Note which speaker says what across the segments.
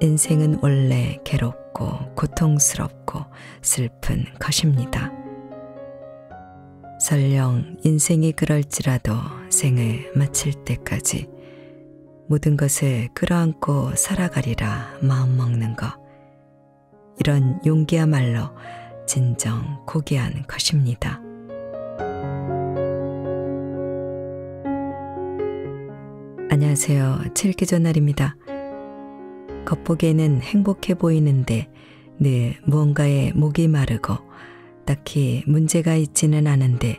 Speaker 1: 인생은 원래 괴롭고 고통스럽고 슬픈 것입니다. 설령 인생이 그럴지라도 생을 마칠 때까지 모든 것을 끌어안고 살아가리라 마음먹는 것. 이런 용기야말로 진정 고귀한 것입니다. 안녕하세요. 칠기전날입니다. 겉보기에는 행복해 보이는데 늘 무언가에 목이 마르고 딱히 문제가 있지는 않은데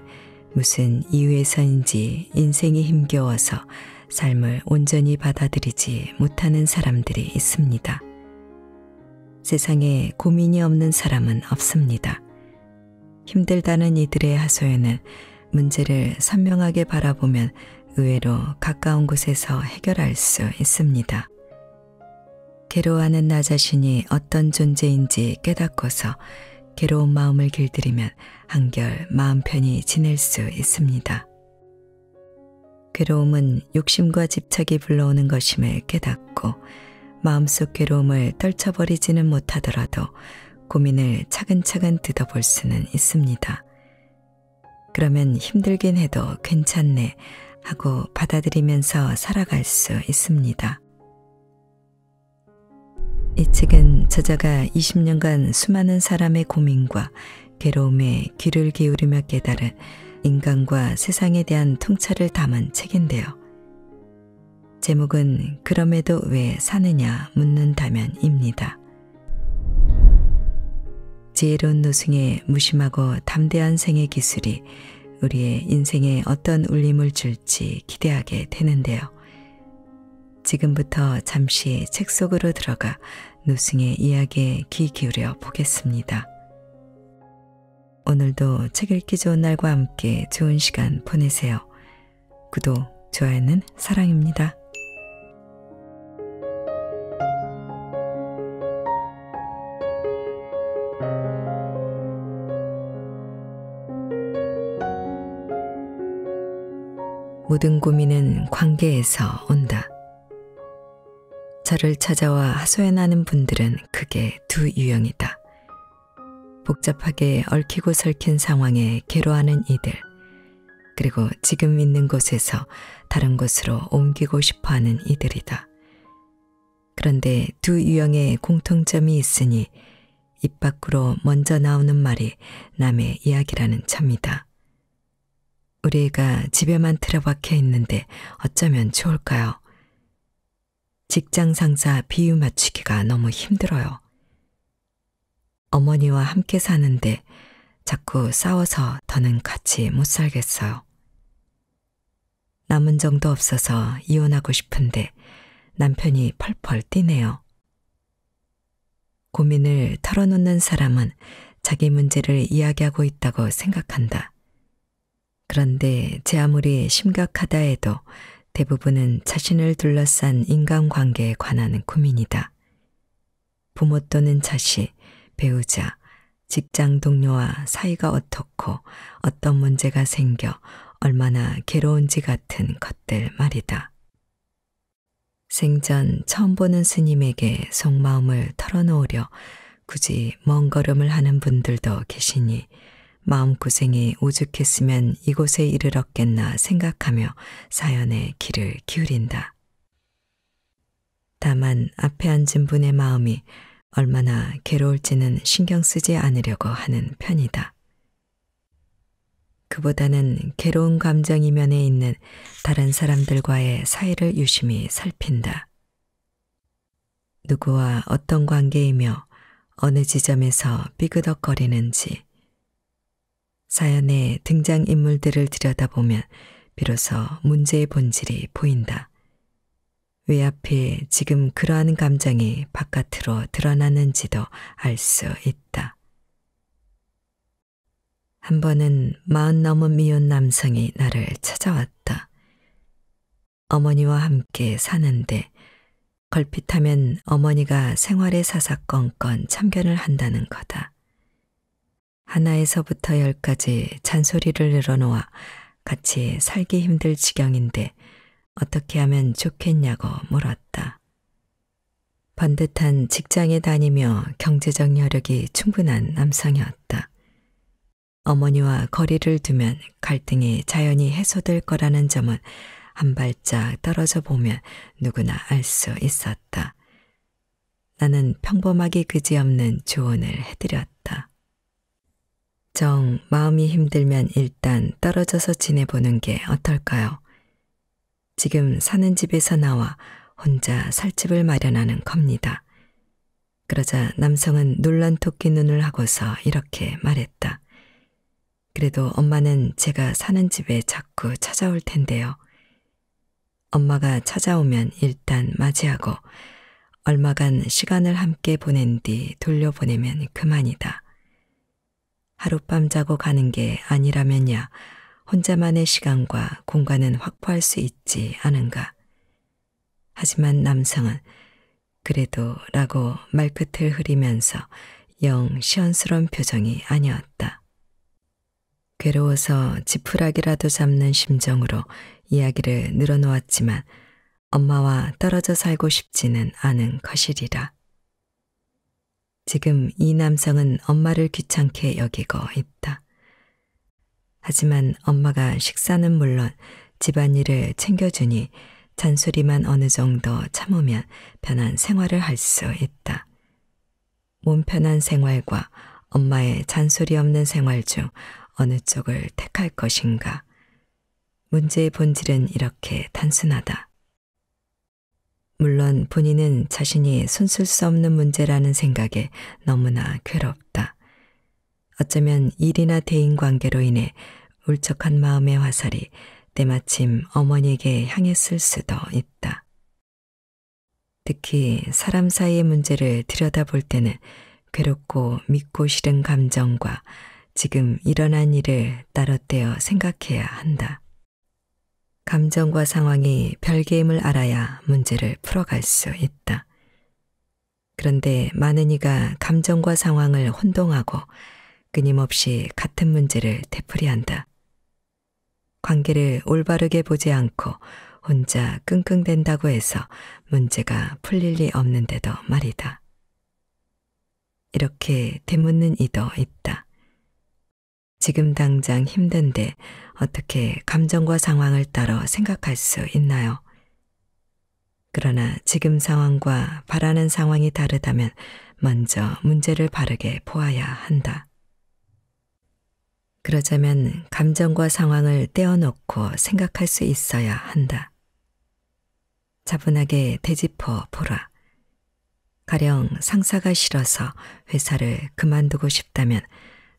Speaker 1: 무슨 이유에서인지 인생이 힘겨워서 삶을 온전히 받아들이지 못하는 사람들이 있습니다. 세상에 고민이 없는 사람은 없습니다. 힘들다는 이들의 하소연은 문제를 선명하게 바라보면 의외로 가까운 곳에서 해결할 수 있습니다. 괴로워하는 나 자신이 어떤 존재인지 깨닫고서 괴로운 마음을 길들이면 한결 마음 편히 지낼 수 있습니다. 괴로움은 욕심과 집착이 불러오는 것임을 깨닫고 마음속 괴로움을 떨쳐버리지는 못하더라도 고민을 차근차근 뜯어볼 수는 있습니다. 그러면 힘들긴 해도 괜찮네 하고 받아들이면서 살아갈 수 있습니다. 이 책은 저자가 20년간 수많은 사람의 고민과 괴로움에 귀를 기울이며 깨달은 인간과 세상에 대한 통찰을 담은 책인데요. 제목은 그럼에도 왜 사느냐 묻는다면입니다. 지혜로운 노승의 무심하고 담대한 생의 기술이 우리의 인생에 어떤 울림을 줄지 기대하게 되는데요. 지금부터 잠시 책 속으로 들어가 노승의 이야기에 귀 기울여 보겠습니다. 오늘도 책 읽기 좋은 날과 함께 좋은 시간 보내세요. 구독, 좋아요는 사랑입니다. 모든 고민은 관계에서 온다. 저를 찾아와 하소연하는 분들은 크게 두 유형이다. 복잡하게 얽히고 설킨 상황에 괴로워하는 이들, 그리고 지금 있는 곳에서 다른 곳으로 옮기고 싶어 하는 이들이다. 그런데 두 유형의 공통점이 있으니 입 밖으로 먼저 나오는 말이 남의 이야기라는 참이다. 우리가 집에만 틀어박혀 있는데 어쩌면 좋을까요? 직장 상사 비유 맞추기가 너무 힘들어요. 어머니와 함께 사는데 자꾸 싸워서 더는 같이 못 살겠어요. 남은 정도 없어서 이혼하고 싶은데 남편이 펄펄 뛰네요. 고민을 털어놓는 사람은 자기 문제를 이야기하고 있다고 생각한다. 그런데 제 아무리 심각하다 해도 대부분은 자신을 둘러싼 인간관계에 관한 고민이다. 부모 또는 자식, 배우자, 직장 동료와 사이가 어떻고 어떤 문제가 생겨 얼마나 괴로운지 같은 것들 말이다. 생전 처음 보는 스님에게 속마음을 털어놓으려 굳이 먼 걸음을 하는 분들도 계시니 마음고생이 오죽했으면 이곳에 이르렀겠나 생각하며 사연의 귀를 기울인다. 다만 앞에 앉은 분의 마음이 얼마나 괴로울지는 신경 쓰지 않으려고 하는 편이다. 그보다는 괴로운 감정 이면에 있는 다른 사람들과의 사이를 유심히 살핀다. 누구와 어떤 관계이며 어느 지점에서 삐그덕거리는지 사연의 등장인물들을 들여다보면 비로소 문제의 본질이 보인다. 왜 하필 지금 그러한 감정이 바깥으로 드러나는지도 알 수 있다. 한 번은 마흔 넘은 미혼 남성이 나를 찾아왔다. 어머니와 함께 사는데 걸핏하면 어머니가 생활의 사사건건 참견을 한다는 거다. 하나에서부터 열까지 잔소리를 늘어놓아 같이 살기 힘들 지경인데 어떻게 하면 좋겠냐고 물었다. 번듯한 직장에 다니며 경제적 여력이 충분한 남성이었다. 어머니와 거리를 두면 갈등이 자연히 해소될 거라는 점은 한 발짝 떨어져 보면 누구나 알 수 있었다. 나는 평범하게 그지없는 조언을 해드렸다. 정 마음이 힘들면 일단 떨어져서 지내보는 게 어떨까요? 지금 사는 집에서 나와 혼자 살 집을 마련하는 겁니다. 그러자 남성은 놀란 토끼 눈을 하고서 이렇게 말했다. 그래도 엄마는 제가 사는 집에 자꾸 찾아올 텐데요. 엄마가 찾아오면 일단 맞이하고 얼마간 시간을 함께 보낸 뒤 돌려보내면 그만이다. 하룻밤 자고 가는 게 아니라면야 혼자만의 시간과 공간은 확보할 수 있지 않은가. 하지만 남성은 그래도 라고 말끝을 흐리면서 영 시원스러운 표정이 아니었다. 괴로워서 지푸라기라도 잡는 심정으로 이야기를 늘어놓았지만 엄마와 떨어져 살고 싶지는 않은 것이리라. 지금 이 남성은 엄마를 귀찮게 여기고 있다. 하지만 엄마가 식사는 물론 집안일을 챙겨주니 잔소리만 어느 정도 참으면 편한 생활을 할 수 있다. 몸 편한 생활과 엄마의 잔소리 없는 생활 중 어느 쪽을 택할 것인가? 문제의 본질은 이렇게 단순하다. 물론 본인은 자신이 손쓸 수 없는 문제라는 생각에 너무나 괴롭다. 어쩌면 일이나 대인 관계로 인해 울적한 마음의 화살이 때마침 어머니에게 향했을 수도 있다. 특히 사람 사이의 문제를 들여다볼 때는 괴롭고 믿고 싫은 감정과 지금 일어난 일을 따로 떼어 생각해야 한다. 감정과 상황이 별개임을 알아야 문제를 풀어갈 수 있다. 그런데 많은 이가 감정과 상황을 혼동하고 끊임없이 같은 문제를 되풀이한다. 관계를 올바르게 보지 않고 혼자 끙끙댄다고 해서 문제가 풀릴 리 없는데도 말이다. 이렇게 되묻는 이도 있다. 지금 당장 힘든데 어떻게 감정과 상황을 따라 생각할 수 있나요? 그러나 지금 상황과 바라는 상황이 다르다면 먼저 문제를 바르게 보아야 한다. 그러자면 감정과 상황을 떼어놓고 생각할 수 있어야 한다. 차분하게 되짚어 보라. 가령 상사가 싫어서 회사를 그만두고 싶다면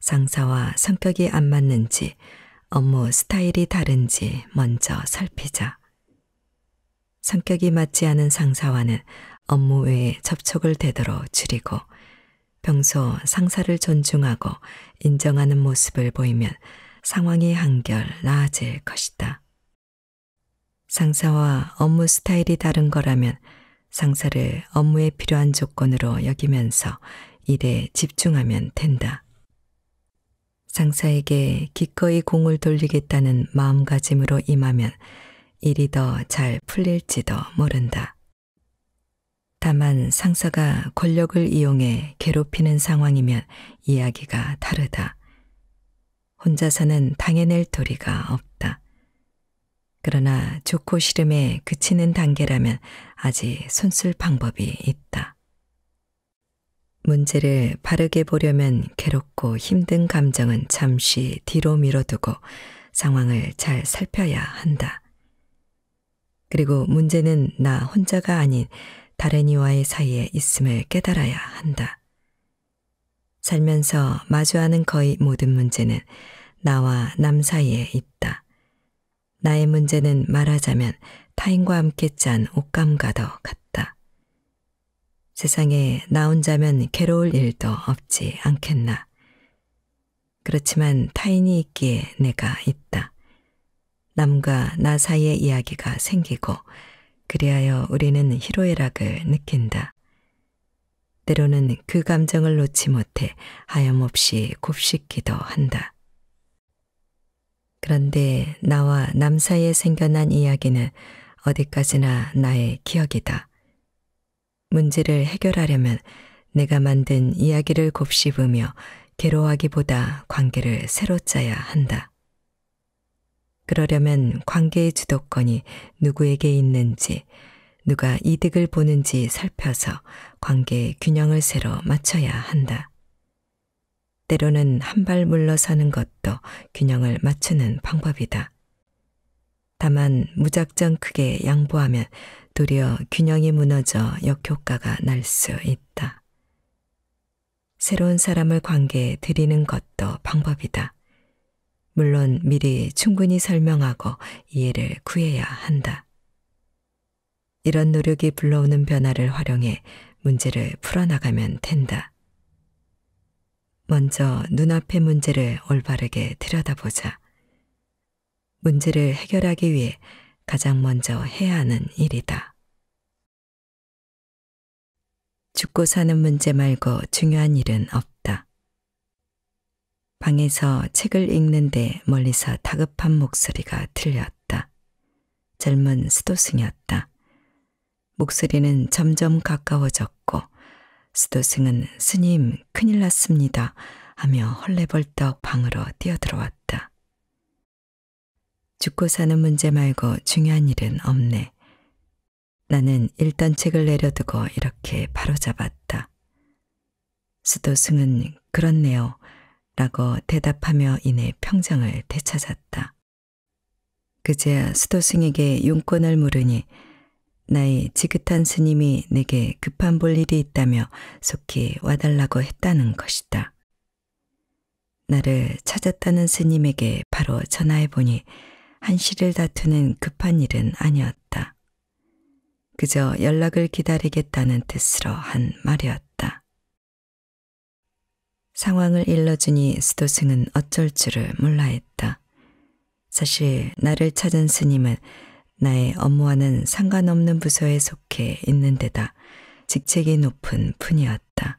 Speaker 1: 상사와 성격이 안 맞는지 업무 스타일이 다른지 먼저 살피자. 성격이 맞지 않은 상사와는 업무 외에 접촉을 되도록 줄이고 평소 상사를 존중하고 인정하는 모습을 보이면 상황이 한결 나아질 것이다. 상사와 업무 스타일이 다른 거라면 상사를 업무에 필요한 조건으로 여기면서 일에 집중하면 된다. 상사에게 기꺼이 공을 돌리겠다는 마음가짐으로 임하면 일이 더 잘 풀릴지도 모른다. 다만 상사가 권력을 이용해 괴롭히는 상황이면 이야기가 다르다. 혼자서는 당해낼 도리가 없다. 그러나 좋고 싫음에 그치는 단계라면 아직 손쓸 방법이 있다. 문제를 바르게 보려면 괴롭고 힘든 감정은 잠시 뒤로 밀어두고 상황을 잘 살펴야 한다. 그리고 문제는 나 혼자가 아닌 다른 이와의 사이에 있음을 깨달아야 한다. 살면서 마주하는 거의 모든 문제는 나와 남 사이에 있다. 나의 문제는 말하자면 타인과 함께 짠 옷감과도 같다. 세상에 나 혼자면 괴로울 일도 없지 않겠나. 그렇지만 타인이 있기에 내가 있다. 남과 나 사이의 이야기가 생기고 그리하여 우리는 희로애락을 느낀다. 때로는 그 감정을 놓지 못해 하염없이 곱씹기도 한다. 그런데 나와 남 사이에 생겨난 이야기는 어디까지나 나의 기억이다. 문제를 해결하려면 내가 만든 이야기를 곱씹으며 괴로워하기보다 관계를 새로 짜야 한다. 그러려면 관계의 주도권이 누구에게 있는지, 누가 이득을 보는지 살펴서 관계의 균형을 새로 맞춰야 한다. 때로는 한 발 물러서는 것도 균형을 맞추는 방법이다. 다만 무작정 크게 양보하면 도리어 균형이 무너져 역효과가 날 수 있다. 새로운 사람을 관계에 들이는 것도 방법이다. 물론 미리 충분히 설명하고 이해를 구해야 한다. 이런 노력이 불러오는 변화를 활용해 문제를 풀어나가면 된다. 먼저 눈앞의 문제를 올바르게 들여다보자. 문제를 해결하기 위해 가장 먼저 해야 하는 일이다. 죽고 사는 문제 말고 중요한 일은 없다. 방에서 책을 읽는데 멀리서 다급한 목소리가 들렸다. 젊은 수도승이었다. 목소리는 점점 가까워졌고 수도승은 스님 큰일 났습니다 하며 헐레벌떡 방으로 뛰어들어왔다. 죽고 사는 문제 말고 중요한 일은 없네. 나는 일단 책을 내려두고 이렇게 바로잡았다. 수도승은 그렇네요. 라고 대답하며 이내 평정을 되찾았다. 그제야 수도승에게 용건을 물으니 나의 지긋한 스님이 내게 급한 볼 일이 있다며 속히 와달라고 했다는 것이다. 나를 찾았다는 스님에게 바로 전화해보니 한시를 다투는 급한 일은 아니었다. 그저 연락을 기다리겠다는 뜻으로 한 말이었다. 상황을 일러주니 수도승은 어쩔 줄을 몰라 했다. 사실 나를 찾은 스님은 나의 업무와는 상관없는 부서에 속해 있는 데다 직책이 높은 분이었다.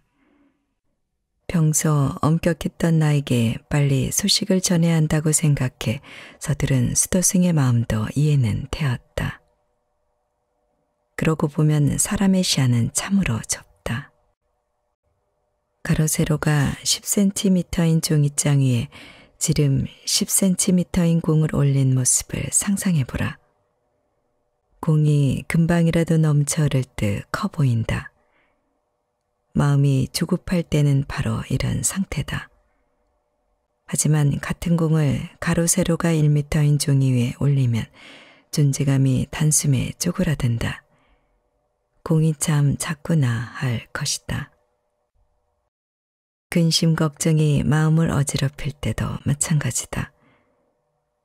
Speaker 1: 평소 엄격했던 나에게 빨리 소식을 전해야 한다고 생각해 서들은 수도승의 마음도 이해는 되었다. 그러고 보면 사람의 시야는 참으로 좁다. 가로세로가 10cm인 종이장 위에 지름 10cm인 공을 올린 모습을 상상해보라. 공이 금방이라도 넘쳐 흐를 듯 커 보인다. 마음이 조급할 때는 바로 이런 상태다. 하지만 같은 공을 가로 세로가 1미인 종이 위에 올리면 존재감이 단숨에 쪼그라든다. 공이 참 작구나 할 것이다. 근심 걱정이 마음을 어지럽힐 때도 마찬가지다.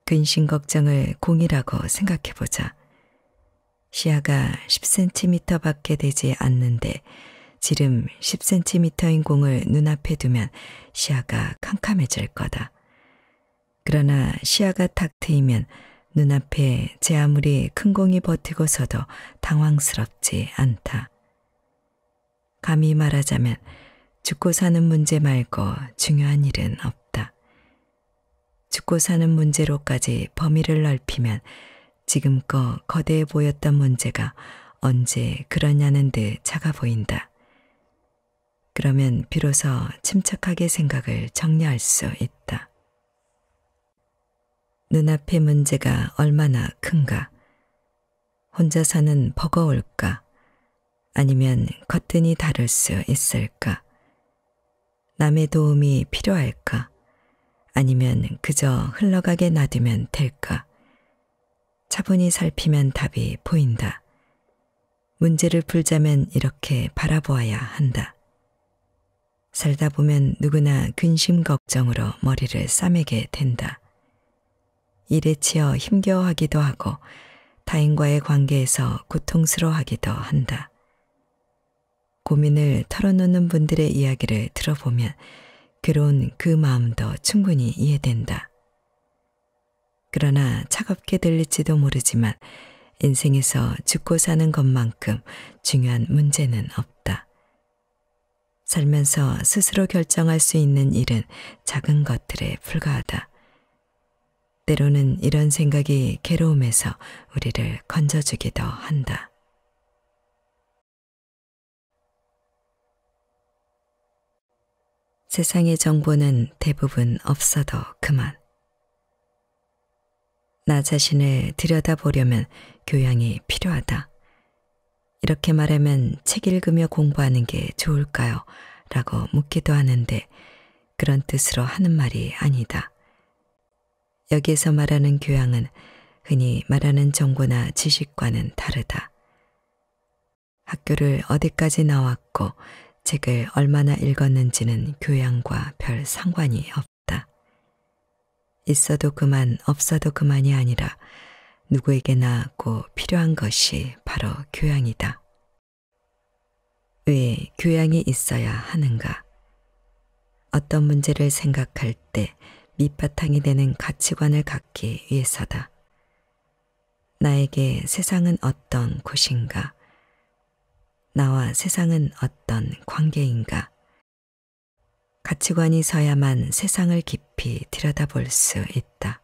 Speaker 1: 근심 걱정을 공이라고 생각해보자. 시야가 10cm 밖에 되지 않는데 지름 10cm인 공을 눈앞에 두면 시야가 캄캄해질 거다. 그러나 시야가 탁 트이면 눈앞에 제 아무리 큰 공이 버티고서도 당황스럽지 않다. 감히 말하자면 죽고 사는 문제 말고 중요한 일은 없다. 죽고 사는 문제로까지 범위를 넓히면 지금껏 거대해 보였던 문제가 언제 그러냐는 듯 작아 보인다. 그러면 비로소 침착하게 생각을 정리할 수 있다. 눈앞의 문제가 얼마나 큰가, 혼자 사는 버거울까, 아니면 거뜬히 다를 수 있을까, 남의 도움이 필요할까, 아니면 그저 흘러가게 놔두면 될까, 차분히 살피면 답이 보인다. 문제를 풀자면 이렇게 바라보아야 한다. 살다 보면 누구나 근심 걱정으로 머리를 싸매게 된다. 일에 치여 힘겨워하기도 하고 타인과의 관계에서 고통스러워하기도 한다. 고민을 털어놓는 분들의 이야기를 들어보면 괴로그 마음도 충분히 이해된다. 그러나 차갑게 들릴지도 모르지만 인생에서 죽고 사는 것만큼 중요한 문제는 없다. 살면서 스스로 결정할 수 있는 일은 작은 것들에 불과하다. 때로는 이런 생각이 괴로움에서 우리를 건져주기도 한다. 세상의 정보는 대부분 없어도 그만. 나 자신을 들여다보려면 교양이 필요하다. 이렇게 말하면 책 읽으며 공부하는 게 좋을까요? 라고 묻기도 하는데 그런 뜻으로 하는 말이 아니다. 여기에서 말하는 교양은 흔히 말하는 정보나 지식과는 다르다. 학교를 어디까지 나왔고 책을 얼마나 읽었는지는 교양과 별 상관이 없다. 있어도 그만 없어도 그만이 아니라 누구에게나 꼭 필요한 것이 바로 교양이다. 왜 교양이 있어야 하는가? 어떤 문제를 생각할 때 밑바탕이 되는 가치관을 갖기 위해서다. 나에게 세상은 어떤 곳인가? 나와 세상은 어떤 관계인가? 가치관이 서야만 세상을 깊이 들여다볼 수 있다.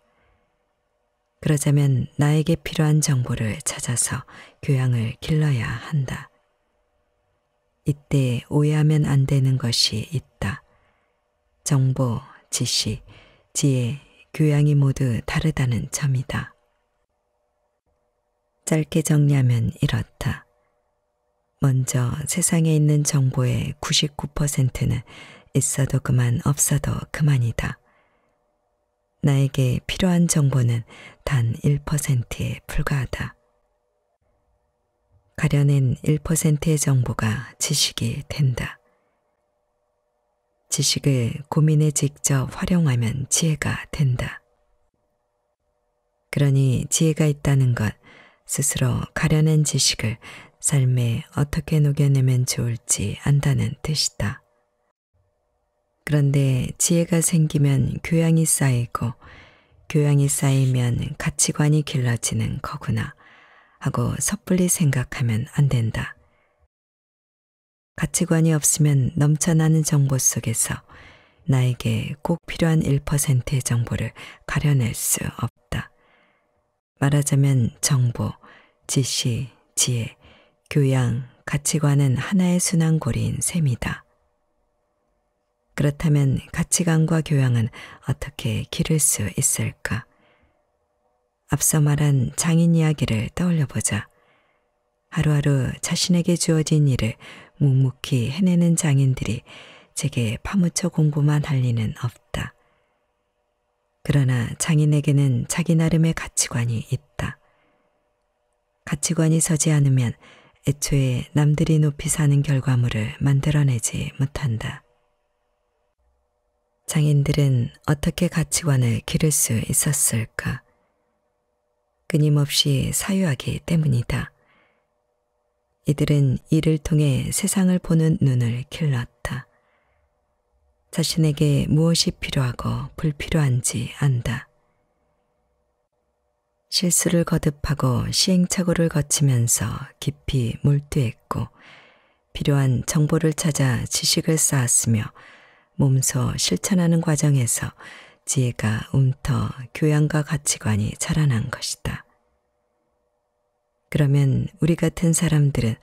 Speaker 1: 그러자면 나에게 필요한 정보를 찾아서 교양을 길러야 한다. 이때 오해하면 안 되는 것이 있다. 정보, 지시, 지혜, 교양이 모두 다르다는 점이다. 짧게 정리하면 이렇다. 먼저 세상에 있는 정보의 99%는 있어도 그만 없어도 그만이다. 나에게 필요한 정보는 단 1%에 불과하다. 가려낸 1%의 정보가 지식이 된다. 지식을 고민에 직접 활용하면 지혜가 된다. 그러니 지혜가 있다는 것, 스스로 가려낸 지식을 삶에 어떻게 녹여내면 좋을지 안다는 뜻이다. 그런데 지혜가 생기면 교양이 쌓이고 교양이 쌓이면 가치관이 길러지는 거구나 하고 섣불리 생각하면 안 된다. 가치관이 없으면 넘쳐나는 정보 속에서 나에게 꼭 필요한 1%의 정보를 가려낼 수 없다. 말하자면 정보, 지시, 지혜, 교양, 가치관은 하나의 순환고리인 셈이다. 그렇다면 가치관과 교양은 어떻게 기를 수 있을까? 앞서 말한 장인 이야기를 떠올려 보자. 하루하루 자신에게 주어진 일을 묵묵히 해내는 장인들이 제게 파묻혀 공부만 할 리는 없다. 그러나 장인에게는 자기 나름의 가치관이 있다. 가치관이 서지 않으면 애초에 남들이 높이 사는 결과물을 만들어내지 못한다. 장인들은 어떻게 가치관을 기를 수 있었을까? 끊임없이 사유하기 때문이다. 이들은 이를 통해 세상을 보는 눈을 길렀다. 자신에게 무엇이 필요하고 불필요한지 안다. 실수를 거듭하고 시행착오를 거치면서 깊이 몰두했고 필요한 정보를 찾아 지식을 쌓았으며 몸소 실천하는 과정에서 지혜가 움터 교양과 가치관이 자라난 것이다. 그러면 우리 같은 사람들은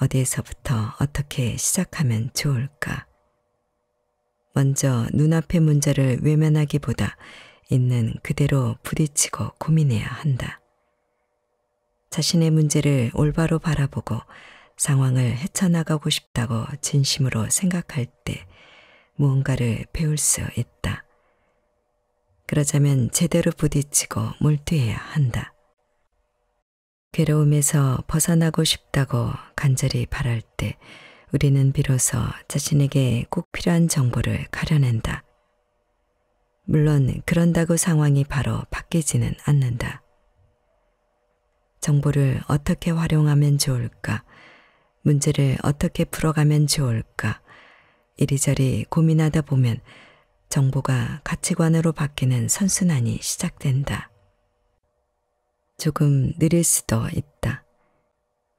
Speaker 1: 어디에서부터 어떻게 시작하면 좋을까? 먼저 눈앞의 문제를 외면하기보다 있는 그대로 부딪히고 고민해야 한다. 자신의 문제를 올바로 바라보고 상황을 헤쳐나가고 싶다고 진심으로 생각할 때 무언가를 배울 수 있다. 그러자면 제대로 부딪히고 몰두해야 한다. 괴로움에서 벗어나고 싶다고 간절히 바랄 때 우리는 비로소 자신에게 꼭 필요한 정보를 가려낸다. 물론 그런다고 상황이 바로 바뀌지는 않는다. 정보를 어떻게 활용하면 좋을까? 문제를 어떻게 풀어가면 좋을까? 이리저리 고민하다 보면 정보가 가치관으로 바뀌는 선순환이 시작된다. 조금 느릴 수도 있다.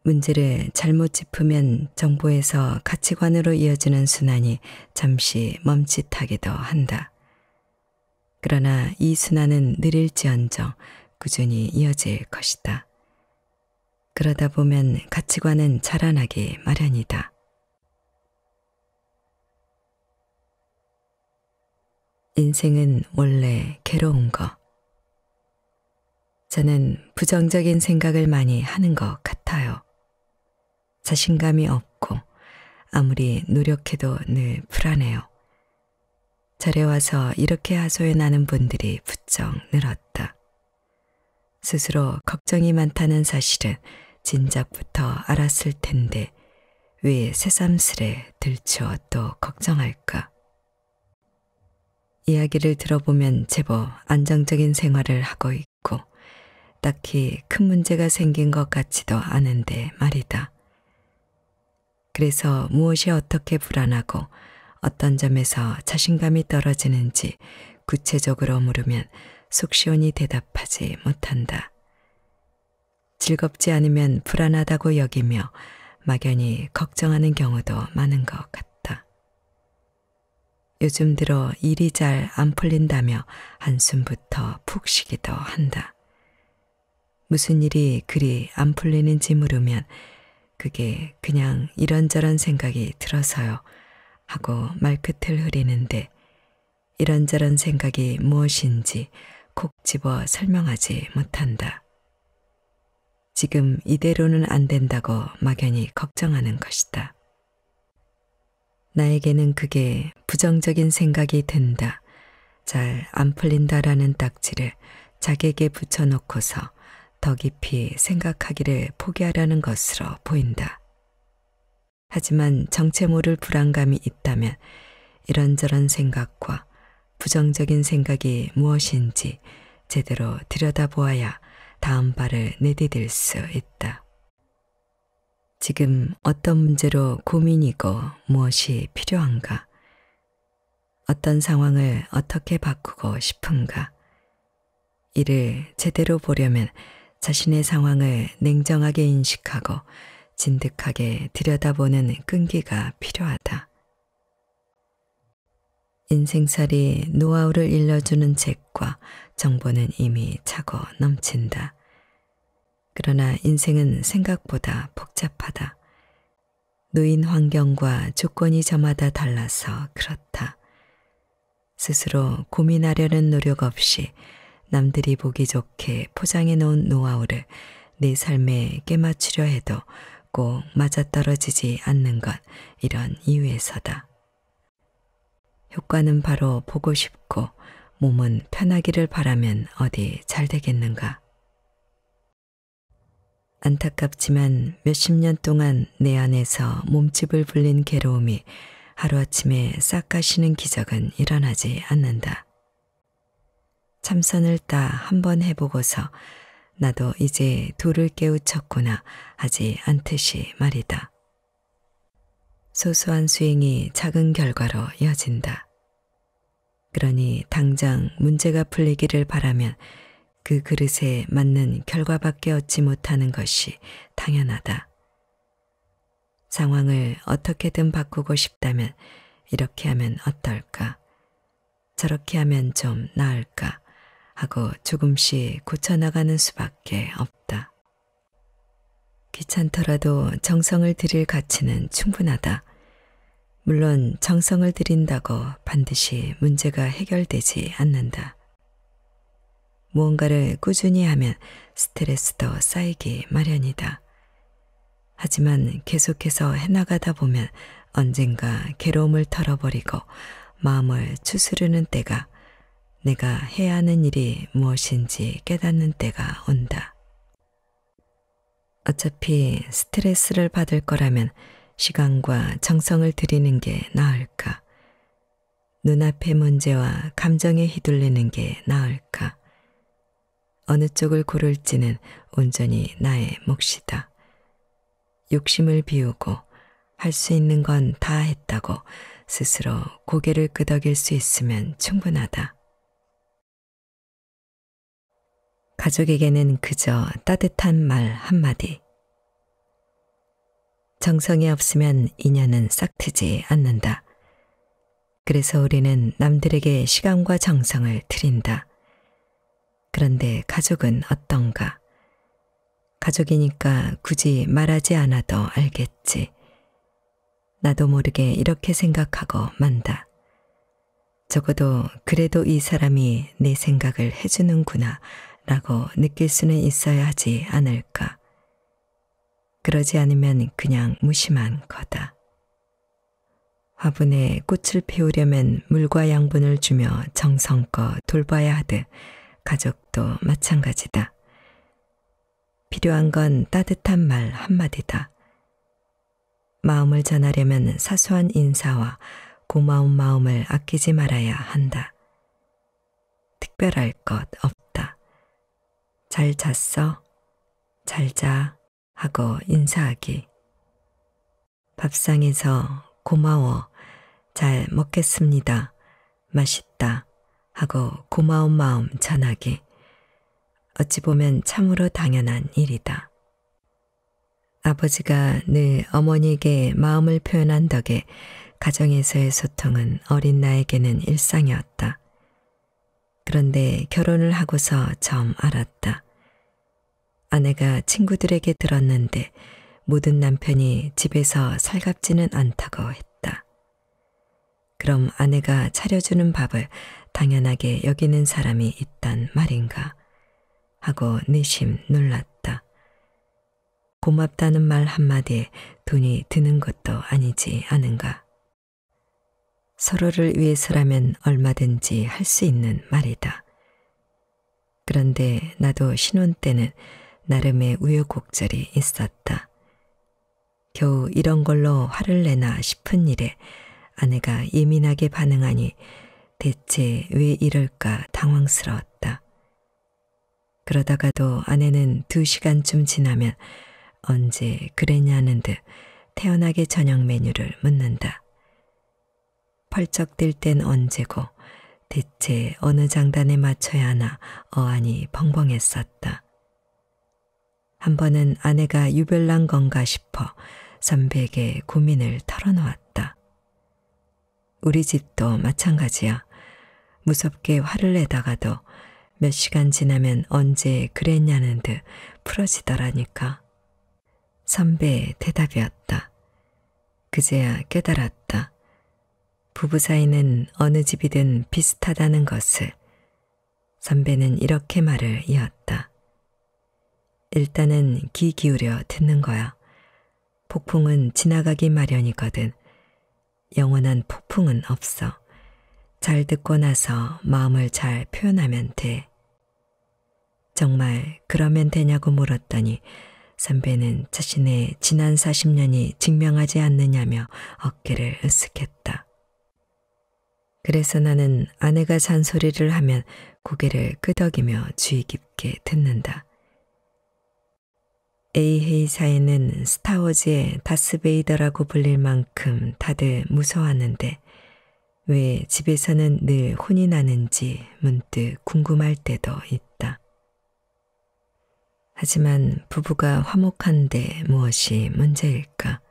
Speaker 1: 문제를 잘못 짚으면 정보에서 가치관으로 이어지는 순환이 잠시 멈칫하기도 한다. 그러나 이 순환은 느릴지언정 꾸준히 이어질 것이다. 그러다 보면 가치관은 자라나기 마련이다. 인생은 원래 괴로운 거, 저는 부정적인 생각을 많이 하는 것 같아요. 자신감이 없고 아무리 노력해도 늘 불안해요. 절에 와서 이렇게 하소연 하는 분들이 부쩍 늘었다. 스스로 걱정이 많다는 사실은 진작부터 알았을 텐데 왜 새삼스레 들추어 또 걱정할까? 이야기를 들어보면 제법 안정적인 생활을 하고 있고 딱히 큰 문제가 생긴 것 같지도 않은데 말이다. 그래서 무엇이 어떻게 불안하고 어떤 점에서 자신감이 떨어지는지 구체적으로 물으면 속시원히 대답하지 못한다. 즐겁지 않으면 불안하다고 여기며 막연히 걱정하는 경우도 많은 것 같다. 요즘 들어 일이 잘 안 풀린다며 한숨부터 푹 쉬기도 한다. 무슨 일이 그리 안 풀리는지 물으면 그게 그냥 이런저런 생각이 들어서요 하고 말끝을 흐리는데 이런저런 생각이 무엇인지 콕 집어 설명하지 못한다. 지금 이대로는 안 된다고 막연히 걱정하는 것이다. 나에게는 그게 부정적인 생각이 든다, 잘 안 풀린다라는 딱지를 자객에 게 붙여놓고서 더 깊이 생각하기를 포기하려는 것으로 보인다. 하지만 정체 모를 불안감이 있다면 이런저런 생각과 부정적인 생각이 무엇인지 제대로 들여다보아야 다음 발을 내디딜 수 있다. 지금 어떤 문제로 고민이고 무엇이 필요한가? 어떤 상황을 어떻게 바꾸고 싶은가? 이를 제대로 보려면 자신의 상황을 냉정하게 인식하고 진득하게 들여다보는 끈기가 필요하다. 인생살이 노하우를 일러주는 책과 정보는 이미 차고 넘친다. 그러나 인생은 생각보다 복잡하다. 노인 환경과 조건이 저마다 달라서 그렇다. 스스로 고민하려는 노력 없이 남들이 보기 좋게 포장해 놓은 노하우를 내 네 삶에 깨맞추려 해도 꼭 맞아떨어지지 않는 것 이런 이유에서다. 효과는 바로 보고 싶고 몸은 편하기를 바라면 어디 잘 되겠는가. 안타깝지만 몇십 년 동안 내 안에서 몸집을 불린 괴로움이 하루아침에 싹 가시는 기적은 일어나지 않는다. 참선을 따 한번 해보고서 나도 이제 돌을 깨우쳤구나 하지 않듯이 말이다. 소소한 수행이 작은 결과로 이어진다. 그러니 당장 문제가 풀리기를 바라면 그 그릇에 맞는 결과밖에 얻지 못하는 것이 당연하다. 상황을 어떻게든 바꾸고 싶다면 이렇게 하면 어떨까? 저렇게 하면 좀 나을까? 하고 조금씩 고쳐나가는 수밖에 없다. 귀찮더라도 정성을 들일 가치는 충분하다. 물론 정성을 들인다고 반드시 문제가 해결되지 않는다. 무언가를 꾸준히 하면 스트레스도 쌓이기 마련이다. 하지만 계속해서 해나가다 보면 언젠가 괴로움을 털어버리고 마음을 추스르는 때가 내가 해야 하는 일이 무엇인지 깨닫는 때가 온다. 어차피 스트레스를 받을 거라면 시간과 정성을 들이는 게 나을까? 눈앞의 문제와 감정에 휘둘리는 게 나을까? 어느 쪽을 고를지는 온전히 나의 몫이다. 욕심을 비우고 할 수 있는 건 다 했다고 스스로 고개를 끄덕일 수 있으면 충분하다. 가족에게는 그저 따뜻한 말 한마디. 정성이 없으면 인연은 싹트지 않는다. 그래서 우리는 남들에게 시간과 정성을 드린다. 그런데 가족은 어떤가? 가족이니까 굳이 말하지 않아도 알겠지. 나도 모르게 이렇게 생각하고 만다. 적어도 그래도 이 사람이 내 생각을 해주는구나 라고 느낄 수는 있어야 하지 않을까. 그러지 않으면 그냥 무심한 거다. 화분에 꽃을 피우려면 물과 양분을 주며 정성껏 돌봐야 하듯 가족도 마찬가지다. 필요한 건 따뜻한 말 한마디다. 마음을 전하려면 사소한 인사와 고마운 마음을 아끼지 말아야 한다. 특별할 것 없다. 잘 잤어, 잘자 하고 인사하기. 밥상에서 고마워, 잘 먹겠습니다, 맛있다 하고 고마운 마음 전하기. 어찌 보면 참으로 당연한 일이다. 아버지가 늘 어머니에게 마음을 표현한 덕에 가정에서의 소통은 어린 나에게는 일상이었다. 그런데 결혼을 하고서 처음 알았다. 아내가 친구들에게 들었는데 모든 남편이 집에서 살갑지는 않다고 했다. 그럼 아내가 차려주는 밥을 당연하게 여기는 사람이 있단 말인가 하고 내심 놀랐다. 고맙다는 말 한마디에 돈이 드는 것도 아니지 않은가. 서로를 위해서라면 얼마든지 할 수 있는 말이다. 그런데 나도 신혼 때는 나름의 우여곡절이 있었다. 겨우 이런 걸로 화를 내나 싶은 일에 아내가 예민하게 반응하니 대체 왜 이럴까 당황스러웠다. 그러다가도 아내는 두 시간쯤 지나면 언제 그랬냐는 듯 태연하게 저녁 메뉴를 묻는다. 펄쩍 뛸 땐 언제고 대체 어느 장단에 맞춰야 하나 어안이 벙벙했었다. 한 번은 아내가 유별난 건가 싶어 선배에게 고민을 털어놓았다. 우리 집도 마찬가지야. 무섭게 화를 내다가도 몇 시간 지나면 언제 그랬냐는 듯 풀어지더라니까. 선배의 대답이었다. 그제야 깨달았다. 부부 사이는 어느 집이든 비슷하다는 것을 선배는 이렇게 말을 이었다. 일단은 귀 기울여 듣는 거야. 폭풍은 지나가기 마련이거든. 영원한 폭풍은 없어. 잘 듣고 나서 마음을 잘 표현하면 돼. 정말 그러면 되냐고 물었더니 선배는 자신의 지난 40년이 증명하지 않느냐며 어깨를 으쓱했다. 그래서 나는 아내가 잔소리를 하면 고개를 끄덕이며 주의 깊게 듣는다. 에이헤이사에는 스타워즈의 다스베이더라고 불릴 만큼 다들 무서웠는데 왜 집에서는 늘 혼이 나는지 문득 궁금할 때도 있다. 하지만 부부가 화목한데 무엇이 문제일까?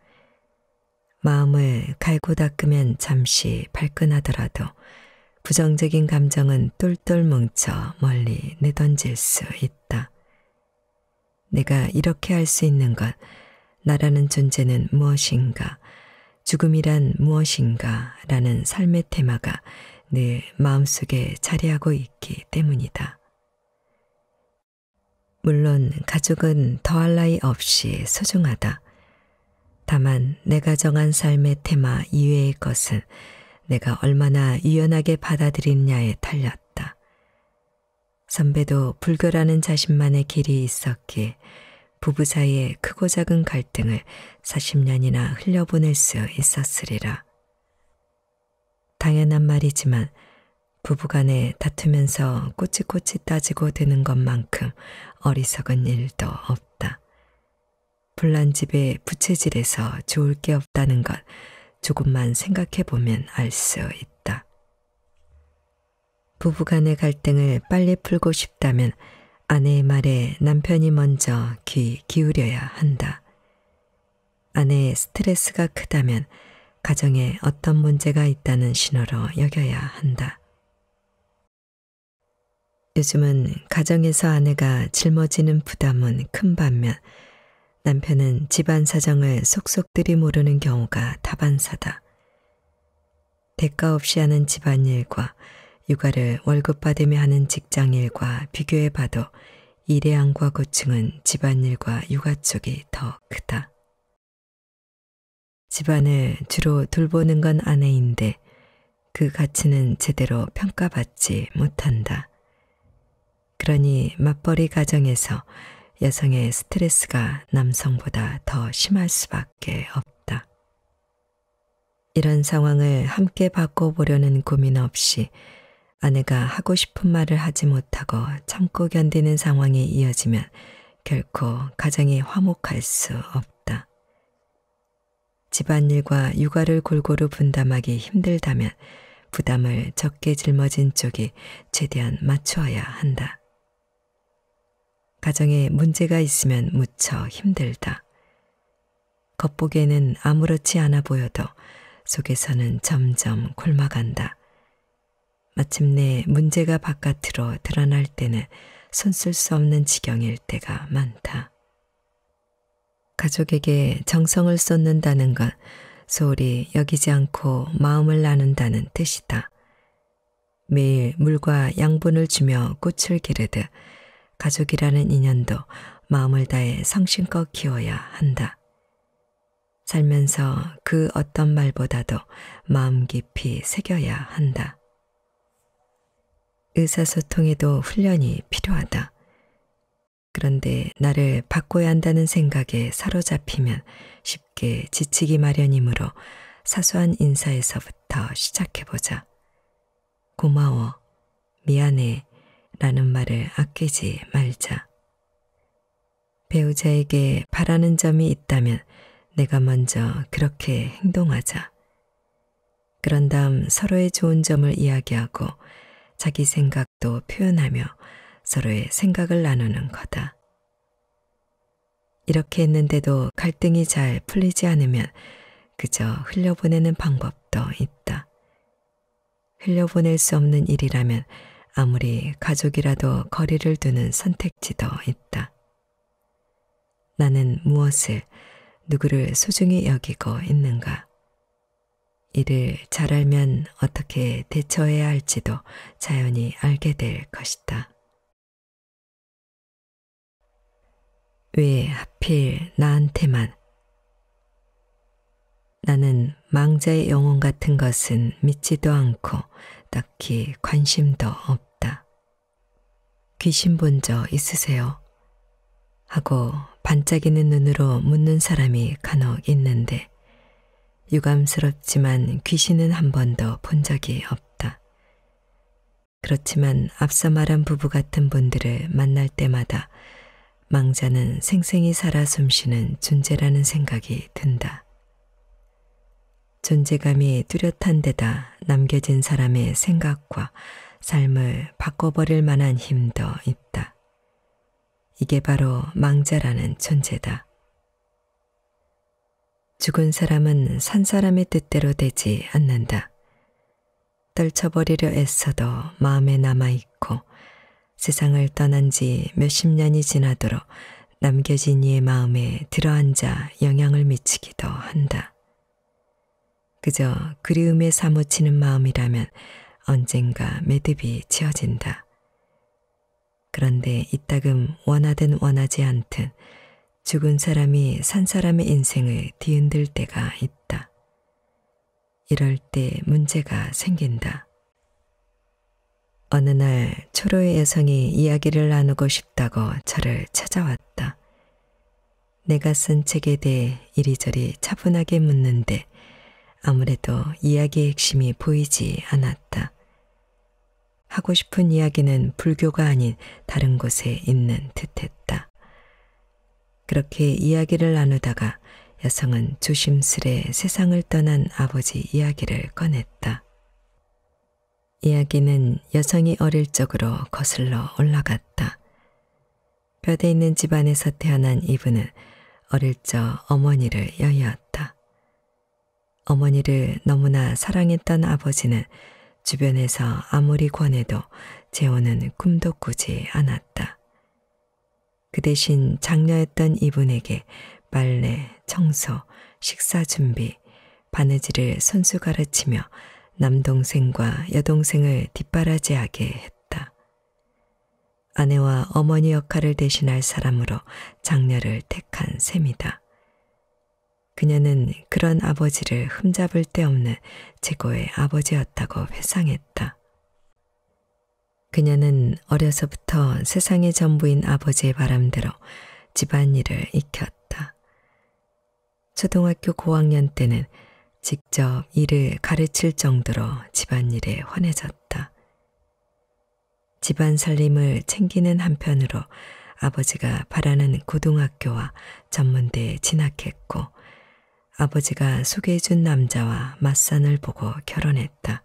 Speaker 1: 마음을 갈고 닦으면 잠시 발끈하더라도 부정적인 감정은 똘똘 뭉쳐 멀리 내던질 수 있다. 내가 이렇게 할 수 있는 것, 나라는 존재는 무엇인가, 죽음이란 무엇인가 라는 삶의 테마가 늘 마음속에 자리하고 있기 때문이다. 물론 가족은 더할 나위 없이 소중하다. 다만 내가 정한 삶의 테마 이외의 것은 내가 얼마나 유연하게 받아들이느냐에 달렸다. 선배도 불교라는 자신만의 길이 있었기에 부부 사이의 크고 작은 갈등을 40년이나 흘려보낼 수 있었으리라. 당연한 말이지만 부부간에 다투면서 꼬치꼬치 따지고 드는 것만큼 어리석은 일도 없다. 불난 집에 부채질에서 좋을 게 없다는 것 조금만 생각해 보면 알 수 있다. 부부간의 갈등을 빨리 풀고 싶다면 아내의 말에 남편이 먼저 귀 기울여야 한다. 아내의 스트레스가 크다면 가정에 어떤 문제가 있다는 신호로 여겨야 한다. 요즘은 가정에서 아내가 짊어지는 부담은 큰 반면 남편은 집안 사정을 속속들이 모르는 경우가 다반사다. 대가 없이 하는 집안일과 육아를 월급 받으며 하는 직장일과 비교해봐도 일의안과 고충은 집안일과 육아 쪽이 더 크다. 집안을 주로 돌보는 건 아내인데 그 가치는 제대로 평가받지 못한다. 그러니 맞벌이 가정에서 여성의 스트레스가 남성보다 더 심할 수밖에 없다. 이런 상황을 함께 바꿔보려는 고민 없이 아내가 하고 싶은 말을 하지 못하고 참고 견디는 상황이 이어지면 결코 가정이 화목할 수 없다. 집안일과 육아를 골고루 분담하기 힘들다면 부담을 적게 짊어진 쪽이 최대한 맞추어야 한다. 가정에 문제가 있으면 무척 힘들다. 겉보기에는 아무렇지 않아 보여도 속에서는 점점 곪아간다. 마침내 문제가 바깥으로 드러날 때는 손쓸 수 없는 지경일 때가 많다. 가족에게 정성을 쏟는다는 건 소홀히 여기지 않고 마음을 나눈다는 뜻이다. 매일 물과 양분을 주며 꽃을 기르듯 가족이라는 인연도 마음을 다해 성심껏 키워야 한다. 살면서 그 어떤 말보다도 마음 깊이 새겨야 한다. 의사소통에도 훈련이 필요하다. 그런데 나를 바꿔야 한다는 생각에 사로잡히면 쉽게 지치기 마련이므로 사소한 인사에서부터 시작해보자. 고마워, 미안해, 라는 말을 아끼지 말자. 배우자에게 바라는 점이 있다면 내가 먼저 그렇게 행동하자. 그런 다음 서로의 좋은 점을 이야기하고 자기 생각도 표현하며 서로의 생각을 나누는 거다. 이렇게 했는데도 갈등이 잘 풀리지 않으면 그저 흘려보내는 방법도 있다. 흘려보낼 수 없는 일이라면 아무리 가족이라도 거리를 두는 선택지도 있다. 나는 무엇을, 누구를 소중히 여기고 있는가? 이를 잘 알면 어떻게 대처해야 할지도 자연히 알게 될 것이다. 왜 하필 나한테만? 나는 망자의 영혼 같은 것은 믿지도 않고 딱히 관심도 없다. 귀신 본 적 있으세요? 하고 반짝이는 눈으로 묻는 사람이 간혹 있는데 유감스럽지만 귀신은 한 번도 본 적이 없다. 그렇지만 앞서 말한 부부 같은 분들을 만날 때마다 망자는 생생히 살아 숨쉬는 존재라는 생각이 든다. 존재감이 뚜렷한 데다 남겨진 사람의 생각과 삶을 바꿔버릴 만한 힘도 있다. 이게 바로 망자라는 존재다. 죽은 사람은 산 사람의 뜻대로 되지 않는다. 떨쳐버리려 애써도 마음에 남아있고 세상을 떠난 지 몇십 년이 지나도록 남겨진 이의 마음에 들어앉아 영향을 미치기도 한다. 그저 그리움에 사무치는 마음이라면 언젠가 매듭이 지어진다. 그런데 이따금 원하든 원하지 않든 죽은 사람이 산 사람의 인생을 뒤흔들 때가 있다. 이럴 때 문제가 생긴다. 어느 날 초로의 여성이 이야기를 나누고 싶다고 저를 찾아왔다. 내가 쓴 책에 대해 이리저리 차분하게 묻는데 아무래도 이야기의 핵심이 보이지 않았다. 하고 싶은 이야기는 불교가 아닌 다른 곳에 있는 듯했다. 그렇게 이야기를 나누다가 여성은 조심스레 세상을 떠난 아버지 이야기를 꺼냈다. 이야기는 여성이 어릴 적으로 거슬러 올라갔다. 뼈대 있는 집안에서 태어난 이분은 어릴 적 어머니를 여였다. 어머니를 너무나 사랑했던 아버지는 주변에서 아무리 권해도 재혼은 꿈도 꾸지 않았다. 그 대신 장녀였던 이분에게 빨래, 청소, 식사 준비, 바느질을 손수 가르치며 남동생과 여동생을 뒷바라지하게 했다. 아내와 어머니 역할을 대신할 사람으로 장녀를 택한 셈이다. 그녀는 그런 아버지를 흠잡을 데 없는 최고의 아버지였다고 회상했다. 그녀는 어려서부터 세상의 전부인 아버지의 바람대로 집안일을 익혔다. 초등학교 고학년 때는 직접 일을 가르칠 정도로 집안일에 환해졌다. 집안 살림을 챙기는 한편으로 아버지가 바라는 고등학교와 전문대에 진학했고 아버지가 소개해준 남자와 맞산을 보고 결혼했다.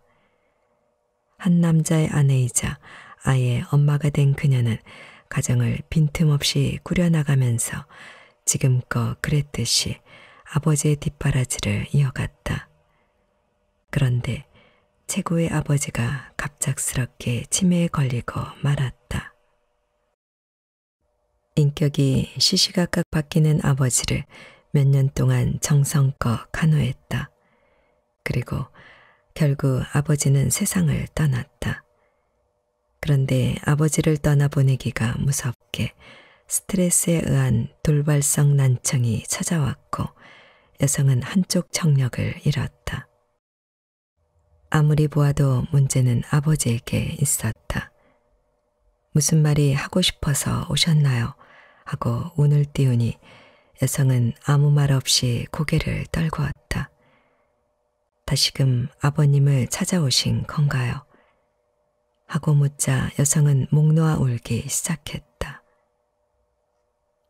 Speaker 1: 한 남자의 아내이자 아예 엄마가 된 그녀는 가정을 빈틈없이 꾸려나가면서 지금껏 그랬듯이 아버지의 뒷바라지를 이어갔다. 그런데 최고의 아버지가 갑작스럽게 치매에 걸리고 말았다. 인격이 시시각각 바뀌는 아버지를 몇년 동안 정성껏 간호했다. 그리고 결국 아버지는 세상을 떠났다. 그런데 아버지를 떠나보내기가 무섭게 스트레스에 의한 돌발성 난청이 찾아왔고 여성은 한쪽 청력을 잃었다. 아무리 보아도 문제는 아버지에게 있었다. 무슨 말이 하고 싶어서 오셨나요? 하고 운을 띄우니 여성은 아무 말 없이 고개를 떨구었다. 다시금 아버님을 찾아오신 건가요? 하고 묻자 여성은 목 놓아 울기 시작했다.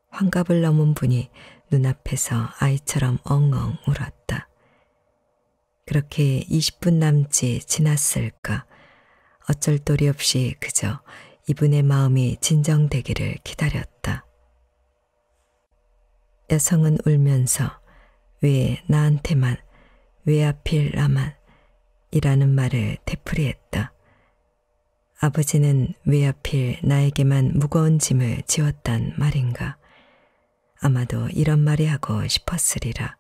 Speaker 1: 환갑을 넘은 분이 눈앞에서 아이처럼 엉엉 울었다. 그렇게 20분 남지 지났을까 어쩔 도리 없이 그저 이분의 마음이 진정되기를 기다렸다. 여성은 울면서 왜 나한테만, 왜 하필 나만, 이라는 말을 되풀이했다. 아버지는 왜 하필 나에게만 무거운 짐을 지웠단 말인가. 아마도 이런 말이 하고 싶었으리라.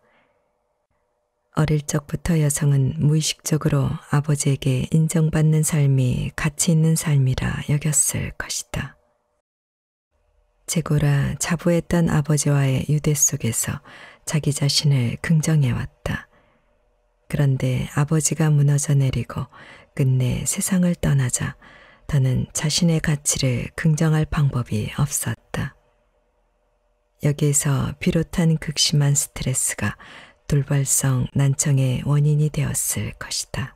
Speaker 1: 어릴 적부터 여성은 무의식적으로 아버지에게 인정받는 삶이 가치 있는 삶이라 여겼을 것이다. 제고라 자부했던 아버지와의 유대 속에서 자기 자신을 긍정해왔다. 그런데 아버지가 무너져 내리고 끝내 세상을 떠나자 더는 자신의 가치를 긍정할 방법이 없었다. 여기에서 비롯한 극심한 스트레스가 돌발성 난청의 원인이 되었을 것이다.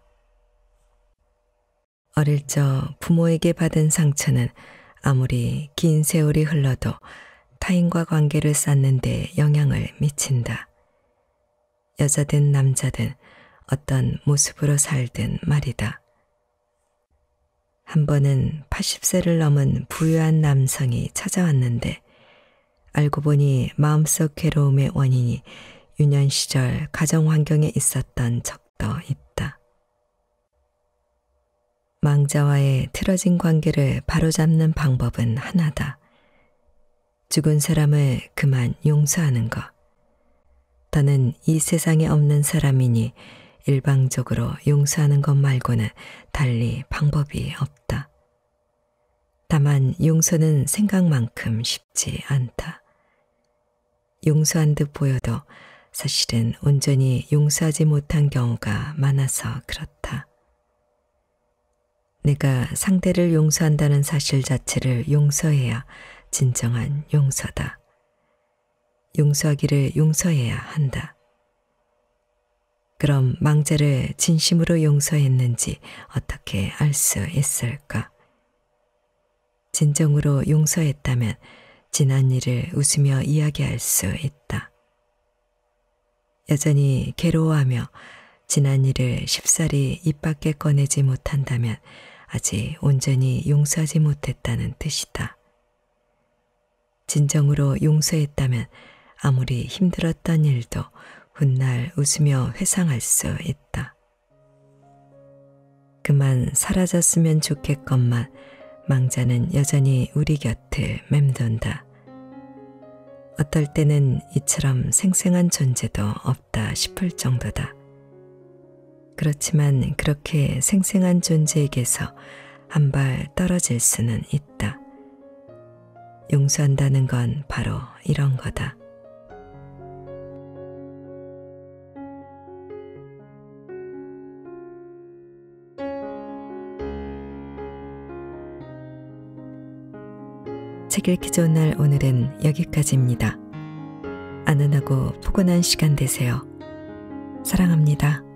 Speaker 1: 어릴 적 부모에게 받은 상처는 아무리 긴 세월이 흘러도 타인과 관계를 쌓는데 영향을 미친다. 여자든 남자든 어떤 모습으로 살든 말이다. 한 번은 80세를 넘은 부유한 남성이 찾아왔는데 알고 보니 마음속 괴로움의 원인이 유년 시절 가정 환경에 있었던 적도 있다. 망자와의 틀어진 관계를 바로잡는 방법은 하나다. 죽은 사람을 그만 용서하는 것. 나는 이 세상에 없는 사람이니 일방적으로 용서하는 것 말고는 달리 방법이 없다. 다만 용서는 생각만큼 쉽지 않다. 용서한 듯 보여도 사실은 온전히 용서하지 못한 경우가 많아서 그렇다. 내가 상대를 용서한다는 사실 자체를 용서해야 진정한 용서다. 용서하기를 용서해야 한다. 그럼 망자를 진심으로 용서했는지 어떻게 알 수 있을까? 진정으로 용서했다면 지난 일을 웃으며 이야기할 수 있다. 여전히 괴로워하며 지난 일을 쉽사리 입 밖에 꺼내지 못한다면 아직 온전히 용서하지 못했다는 뜻이다. 진정으로 용서했다면 아무리 힘들었던 일도 훗날 웃으며 회상할 수 있다. 그만 사라졌으면 좋겠건만 망자는 여전히 우리 곁을 맴돈다. 어떨 때는 이처럼 생생한 존재도 없다 싶을 정도다. 그렇지만 그렇게 생생한 존재에게서 한 발 떨어질 수는 있다. 용서한다는 건 바로 이런 거다. 책 읽기 좋은 날 오늘은 여기까지입니다. 아는하고 포근한 시간 되세요. 사랑합니다.